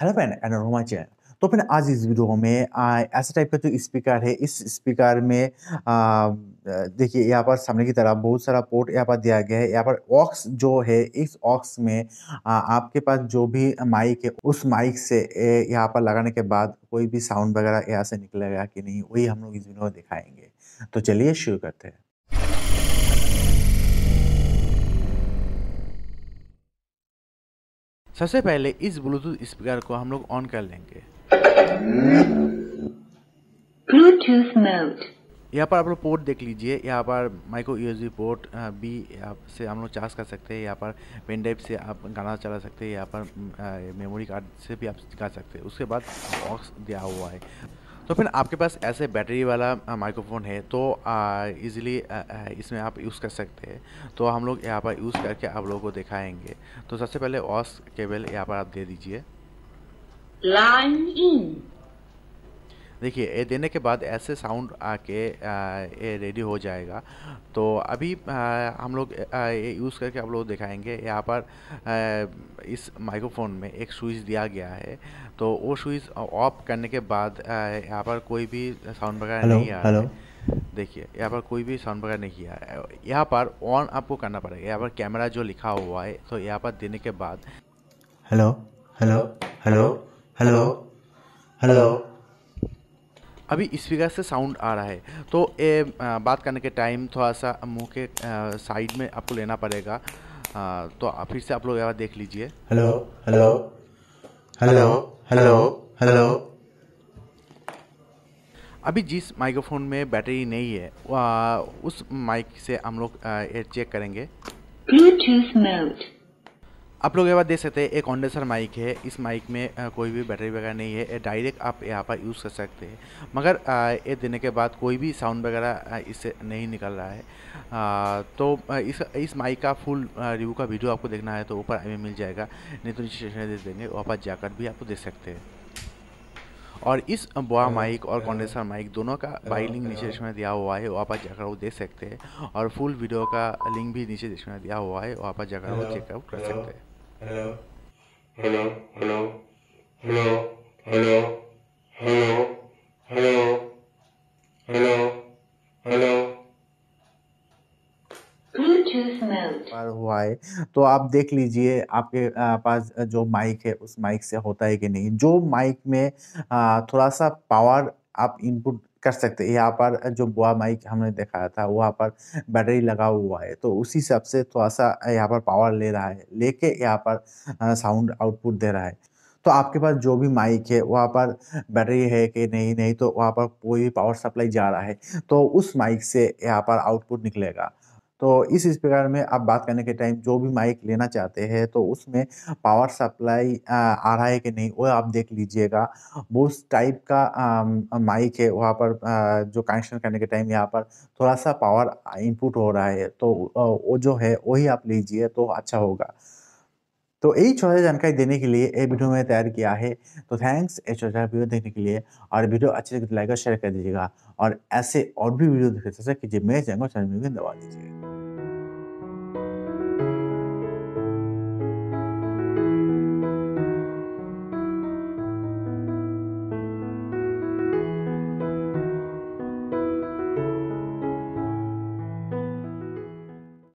hello friend and रोमा चैन तो फिर आज इस वीडियो में आ, ऐसे टाइप का जो स्पीकर है इस स्पीकर में देखिए यहाँ पर सामने की तरफ बहुत सारा पोर्ट यहाँ पर दिया गया है यहाँ पर ऑक्स जो है इस ऑक्स में आ, आपके पास जो भी माइक है उस माइक से यहाँ पर लगाने के बाद कोई भी साउंड वगैरह यहाँ से निकलेगा कि नहीं वही हम लोग इस वीडियो में दिखाएंगे तो चलिए शुरू करते हैं सबसे पहले इस ब्लूटूथ स्पीकर को हम लोग ऑन कर लेंगे ब्लूटूथ मोड यहाँ पर आप लोग पोर्ट देख लीजिए यहाँ पर माइक्रो यूएसबी पोर्ट बी से हम लोग चार्ज कर सकते हैं यहाँ पर पेन ड्राइव से आप गाना चला सकते हैं यहाँ पर मेमोरी कार्ड से भी आप गा सकते हैं उसके बाद बॉक्स दिया हुआ है तो फिर आपके पास ऐसे बैटरी वाला माइक्रोफोन है तो ईज़िली इसमें आप यूज़ कर सकते हैं तो हम लोग यहाँ पर यूज़ करके आप लोगों को दिखाएंगे तो सबसे पहले ऑस केबल यहाँ पर आप दे दीजिए लाइन इन देखिए ये देने के बाद ऐसे साउंड आके ये रेडी हो जाएगा तो अभी आ, हम लोग ये यूज़ करके आप लोग दिखाएंगे यहाँ पर आ, इस माइक्रोफोन में एक स्विच दिया गया है तो वो स्विच ऑफ करने के बाद यहाँ पर कोई भी साउंड वगैरह नहीं आ रहा देखिए यहाँ पर कोई भी साउंड वगैरह नहीं किया है यहाँ पर ऑन आपको करना पड़ेगा यहाँ पर कैमरा जो लिखा हुआ है तो यहाँ पर देने के बाद hello hello hello hello hello अभी स्पीकर से साउंड आ रहा है तो ए, आ, बात करने के टाइम थोड़ा सा मुँह के साइड में आपको लेना पड़ेगा आ, तो फिर से आप लोग यहाँ देख लीजिए hello hello hello hello hello अभी जिस माइक्रोफोन में बैटरी नहीं है आ, उस माइक से हम लोग चेक करेंगे आप लोग ये बात देख सकते हैं एक कॉन्डेंसर माइक है इस माइक में कोई भी बैटरी वगैरह नहीं है डायरेक्ट आप यहाँ पर यूज़ कर सकते हैं मगर ये देने के बाद कोई भी साउंड वगैरह इससे नहीं निकल रहा है तो इस इस माइक का फुल रिव्यू का वीडियो आपको देखना है तो ऊपर हमें मिल जाएगा नहीं तो नीचे दे देंगे वहाँ पर जाकर भी आपको देख सकते हैं और इस बोआ माइक और कंडेंसर माइक दोनों का बाई लिंक नीचे डिस्क्रिप्शन में दिया हुआ है वहाँ पर जाकर वो देख सकते हैं और फुल वीडियो का लिंक भी नीचे डिस्क्रिप्शन में दिया हुआ है वहाँ पर जाकर वो चेकआउट कर सकते हैं पर हुआ है तो आप देख लीजिए आपके पास जो माइक है उस माइक से होता है कि नहीं जो माइक में थोड़ा सा पावर आप इनपुट कर सकते हैं यहाँ पर जो बुआ माइक हमने दिखाया था वहाँ पर बैटरी लगा हुआ है तो उसी हिसाब से थोड़ा सा यहाँ पर पावर ले रहा है लेके यहाँ पर साउंड आउटपुट दे रहा है तो आपके पास जो भी माइक है वहाँ पर बैटरी है कि नहीं नहीं तो वहाँ पर कोई भी पावर सप्लाई जा रहा है तो उस माइक से यहाँ पर आउटपुट निकलेगा तो इस स्पीकर में आप बात करने के टाइम जो भी माइक लेना चाहते हैं तो उसमें पावर सप्लाई आ रहा है कि नहीं वो आप देख लीजिएगा बोस टाइप का माइक है वहाँ पर जो कनेक्शन करने के टाइम यहाँ पर थोड़ा सा पावर इनपुट हो रहा है तो वो जो है वही आप लीजिए तो अच्छा होगा तो यही छोटा जानकारी देने के लिए ये वीडियो मैंने तैयार किया है तो थैंक्स ये छोटा वीडियो देखने के लिए और वीडियो अच्छे लगे तो लाइक और शेयर कर दीजिएगा और ऐसे और भी वीडियो देखने कीजिए मेरे चैनल को चैनल में दबा दीजिएगा